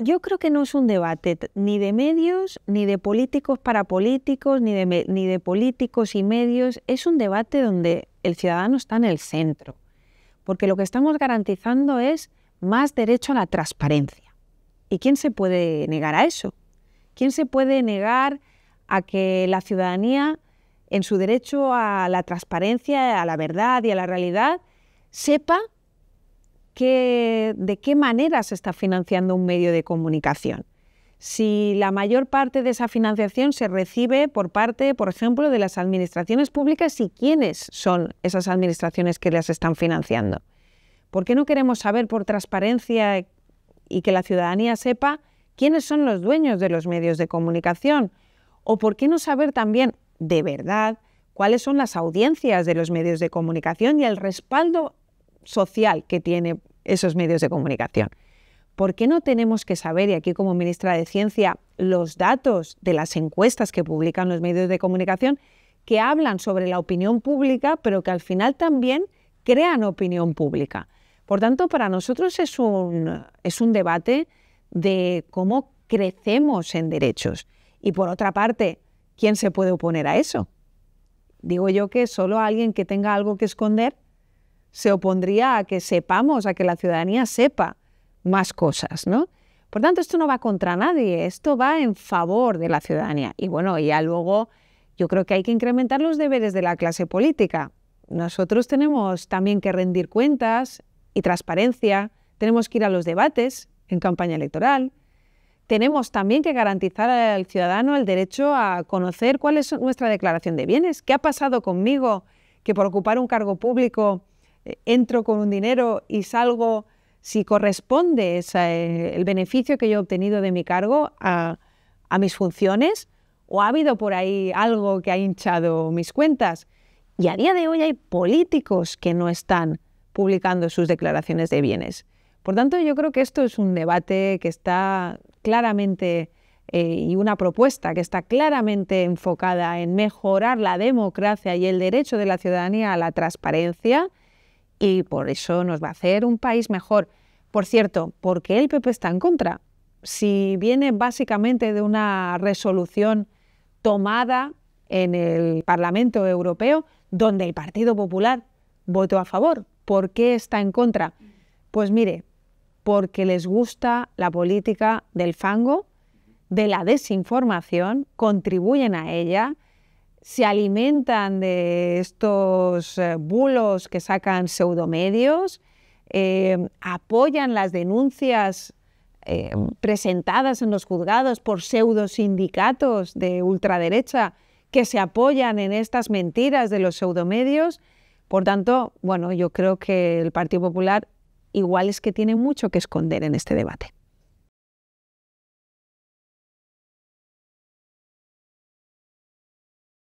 yo creo que no es un debate ni de medios, ni de políticos para políticos, ni de, ni de políticos y medios. Es un debate donde el ciudadano está en el centro, porque lo que estamos garantizando es más derecho a la transparencia. ¿Y quién se puede negar a eso? ¿Quién se puede negar a que la ciudadanía, en su derecho a la transparencia, a la verdad y a la realidad, sepa de qué manera se está financiando un medio de comunicación. Si la mayor parte de esa financiación se recibe por parte, por ejemplo, de las administraciones públicas y quiénes son esas administraciones que las están financiando. ¿Por qué no queremos saber por transparencia y que la ciudadanía sepa quiénes son los dueños de los medios de comunicación? ¿O por qué no saber también de verdad cuáles son las audiencias de los medios de comunicación y el respaldo social que tiene esos medios de comunicación. ¿Por qué no tenemos que saber, y aquí como ministra de Ciencia, los datos de las encuestas que publican los medios de comunicación que hablan sobre la opinión pública, pero que al final también crean opinión pública? Por tanto, para nosotros es un, es un debate de cómo crecemos en derechos. Y por otra parte, ¿quién se puede oponer a eso? Digo yo que solo alguien que tenga algo que esconder se opondría a que sepamos, a que la ciudadanía sepa más cosas, ¿no? Por tanto, esto no va contra nadie, esto va en favor de la ciudadanía. Y bueno, ya luego yo creo que hay que incrementar los deberes de la clase política. Nosotros tenemos también que rendir cuentas y transparencia, tenemos que ir a los debates en campaña electoral, tenemos también que garantizar al ciudadano el derecho a conocer cuál es nuestra declaración de bienes, qué ha pasado conmigo que por ocupar un cargo público eh, entro con un dinero y salgo, si corresponde eh, el beneficio que yo he obtenido de mi cargo a, mis funciones, o ha habido por ahí algo que ha hinchado mis cuentas. Y a día de hoy hay políticos que no están publicando sus declaraciones de bienes. Por tanto, yo creo que esto es un debate que está claramente eh, y una propuesta que está claramente enfocada en mejorar la democracia y el derecho de la ciudadanía a la transparencia y por eso nos va a hacer un país mejor. Por cierto, ¿por qué el PP está en contra? Si viene básicamente de una resolución tomada en el Parlamento Europeo, donde el Partido Popular votó a favor, ¿por qué está en contra? Pues mire, porque les gusta la política del fango, de la desinformación, contribuyen a ella, se alimentan de estos eh, bulos que sacan pseudomedios, eh, apoyan las denuncias eh, presentadas en los juzgados por pseudosindicatos de ultraderecha que se apoyan en estas mentiras de los pseudomedios. Por tanto, bueno, yo creo que el Partido Popular igual es que tiene mucho que esconder en este debate.